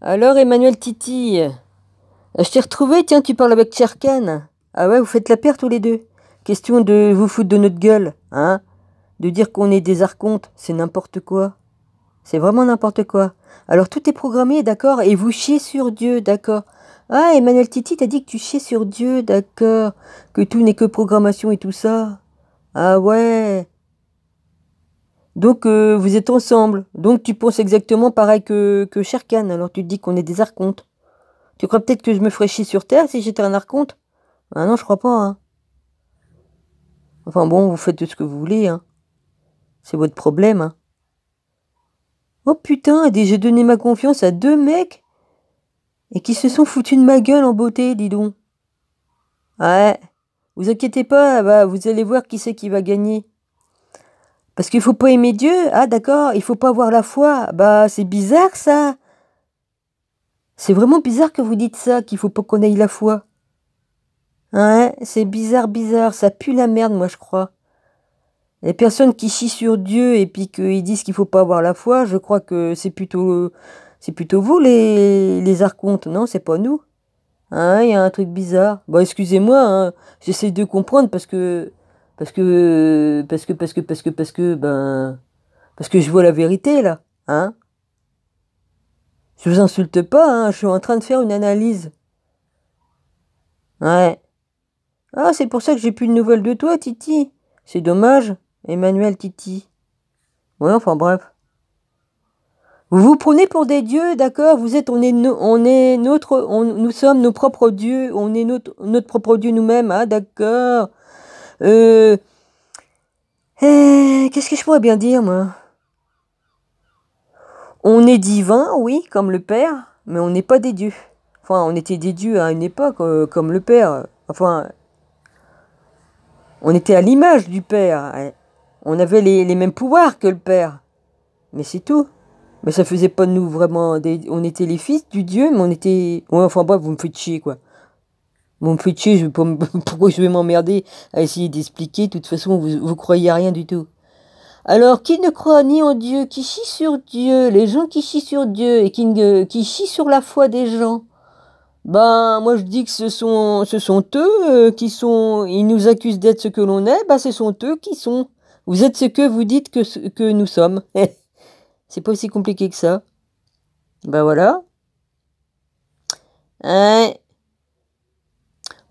Alors Emmanuel Titi euh, Je t'ai retrouvé, tiens, tu parles avec Cherkan. Ah ouais, vous faites la paire tous les deux. Question de vous foutre de notre gueule, hein De dire qu'on est des archontes, c'est n'importe quoi. C'est vraiment n'importe quoi. Alors tout est programmé, d'accord Et vous chiez sur Dieu, d'accord Ah, Emmanuel Titi t'as dit que tu chiais sur Dieu, d'accord Que tout n'est que programmation et tout ça. Ah ouais donc euh, vous êtes ensemble. Donc tu penses exactement pareil que, que Sherkan. Alors tu te dis qu'on est des archontes. Tu crois peut-être que je me ferais chier sur Terre si j'étais un archonte Ah non, je crois pas. Hein. Enfin bon, vous faites ce que vous voulez. Hein. C'est votre problème. Hein. Oh putain, j'ai donné ma confiance à deux mecs et qui se sont foutus de ma gueule en beauté, dis donc. Ouais, vous inquiétez pas, bah, vous allez voir qui c'est qui va gagner. Parce qu'il faut pas aimer Dieu. Ah d'accord, il faut pas avoir la foi. Bah c'est bizarre ça. C'est vraiment bizarre que vous dites ça, qu'il faut pas qu'on aille la foi. Hein, c'est bizarre, bizarre. Ça pue la merde, moi je crois. Les personnes qui chient sur Dieu et puis qu'ils disent qu'il faut pas avoir la foi, je crois que c'est plutôt, c'est plutôt vous les, les archontes, non C'est pas nous. Hein, il y a un truc bizarre. Bon, excusez-moi, hein. j'essaie de comprendre parce que parce que, parce que, parce que, parce que, parce que, ben, parce que je vois la vérité, là, hein. Je vous insulte pas, hein, je suis en train de faire une analyse. Ouais. Ah, c'est pour ça que j'ai plus de nouvelles de toi, Titi. C'est dommage, Emmanuel Titi. Ouais, enfin bref. Vous vous prenez pour des dieux, d'accord Vous êtes, on est, on est notre, nous sommes nos propres dieux, on est notre, notre propre dieu nous-mêmes, hein, d'accord. Euh, euh, Qu'est-ce que je pourrais bien dire, moi On est divin, oui, comme le Père, mais on n'est pas des dieux. Enfin, on était des dieux à une époque, euh, comme le Père. Enfin, on était à l'image du Père. On avait les, mêmes pouvoirs que le Père. Mais c'est tout. Mais ça faisait pas de nous vraiment des... On était les fils du Dieu, mais on était... Ouais, enfin bref, vous me faites chier, quoi. Mon futur, pourquoi je vais m'emmerder à essayer d'expliquer De toute façon, vous, vous croyez à rien du tout. Alors, qui ne croit ni en Dieu, qui chie sur Dieu, les gens qui chient sur Dieu et qui, qui chient sur la foi des gens, ben, moi je dis que ce sont, eux euh, qui sont, ils nous accusent d'être ce que l'on est, ben ce sont eux qui sont. Vous êtes ce que vous dites que, que nous sommes. C'est pas aussi compliqué que ça. Ben voilà. Hein,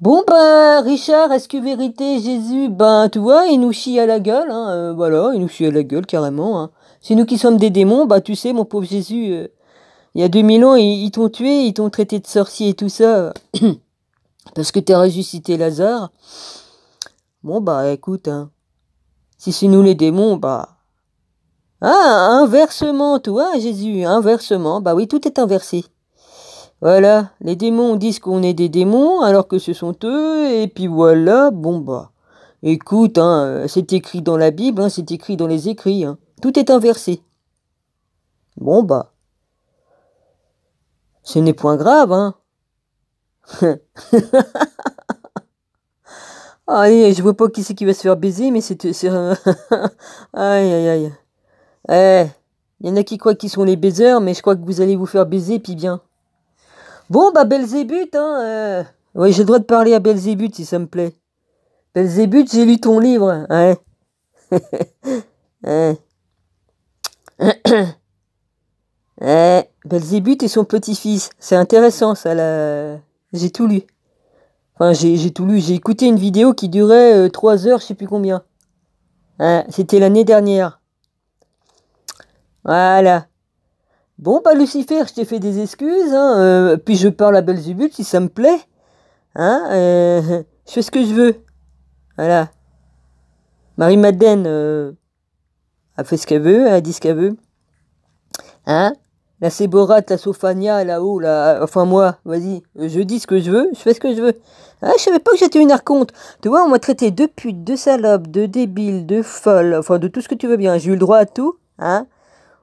Bon ben Richard, est-ce que vérité Jésus, ben tu vois, il nous chie à la gueule, hein, euh, voilà, il nous chie à la gueule carrément. Hein. C'est nous qui sommes des démons, bah tu sais mon pauvre Jésus, euh, il y a 2000 ans ils, t'ont tué, ils t'ont traité de sorcier et tout ça, parce que t'as ressuscité Lazare. Bon bah écoute, hein, si c'est nous les démons, bah... Ah, inversement, toi Jésus, inversement, bah oui, tout est inversé. Voilà, les démons disent qu'on est des démons alors que ce sont eux, et puis voilà, bon bah. Écoute, hein, c'est écrit dans la Bible, hein, c'est écrit dans les écrits, hein. tout est inversé. Bon bah. Ce n'est point grave, hein. Allez, je vois pas qui c'est qui va se faire baiser, mais c'est. aïe aïe aïe. Eh, il y en a qui croient qu'ils sont les baiseurs, mais je crois que vous allez vous faire baiser, puis bien. Bon, bah Belzébuth, hein. Euh, oui, j'ai le droit de parler à Belzébuth si ça me plaît. Belzébuth, j'ai lu ton livre. hein, hein, eh, Belzébuth et son petit-fils. C'est intéressant, ça. Là... J'ai tout lu. Enfin, j'ai tout lu. J'ai écouté une vidéo qui durait euh, trois heures, je sais plus combien. Hein, c'était l'année dernière. Voilà. Bon, bah Lucifer, je t'ai fait des excuses, hein, euh, puis je parle à Belzébuth si ça me plaît. Hein, euh, je fais ce que je veux. Voilà. Marie-Madeleine euh, a fait ce qu'elle veut, elle a dit ce qu'elle veut. Hein La Séborate, la Sophania, là-haut, là, enfin moi, vas-y, je dis ce que je veux, je fais ce que je veux. hein, je savais pas que j'étais une arconte. Tu vois, on m'a traité de pute, de salope, de débile, de folle, enfin de tout ce que tu veux bien. J'ai eu le droit à tout, hein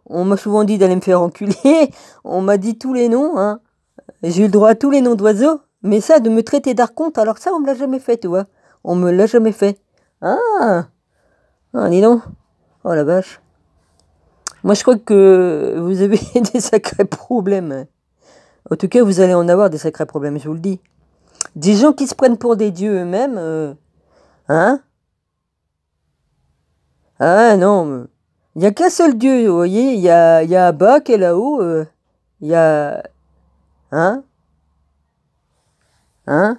on m'a souvent dit d'aller me faire enculer. On m'a dit tous les noms. Hein. J'ai eu le droit à tous les noms d'oiseaux. Mais ça, de me traiter d'arconte, alors ça, on me l'a jamais fait, tu vois. On me l'a jamais fait. Ah Ah, dis donc. Oh la vache. Moi, je crois que vous avez des sacrés problèmes. En tout cas, vous allez en avoir des sacrés problèmes, je vous le dis. Des gens qui se prennent pour des dieux eux-mêmes. Euh, hein Ah non. Il n'y a qu'un seul Dieu, vous voyez. Il y a, y Abba qui est là-haut. Euh, il y a. Hein Hein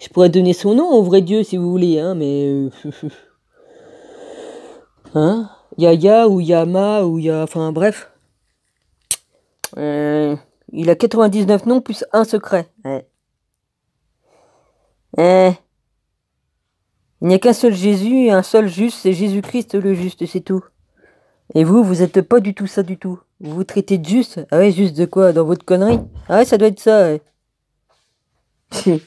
Je pourrais donner son nom au vrai Dieu si vous voulez, hein, mais. Euh, hein Yaya ou Yama ou ya... Enfin, bref. Euh, il a 99 noms plus un secret. Ouais. Eh. Il n'y a qu'un seul Jésus un seul juste, c'est Jésus-Christ le juste, c'est tout. Et vous, vous n'êtes pas du tout ça du tout. Vous vous traitez de juste Ah ouais, juste de quoi Dans votre connerie Ah ouais, ça doit être ça, Elle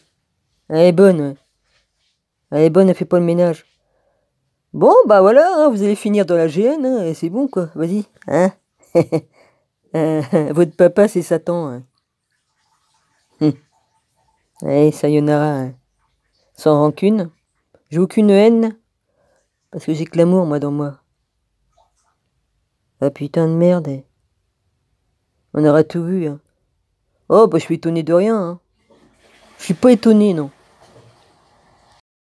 est bonne, ouais. Elle est bonne, elle fait pas le ménage. Bon, bah voilà, hein, vous allez finir dans la GN, hein, et c'est bon, quoi. Vas-y, hein euh, Votre papa, c'est Satan, Hey hein. hum. Allez, sayonara. Sans rancune. J'ai aucune haine parce que j'ai que l'amour, moi, dans moi. Ah putain de merde. Eh. On aura tout vu. Hein. Oh, bah je suis étonné de rien. Hein. Je suis pas étonné, non.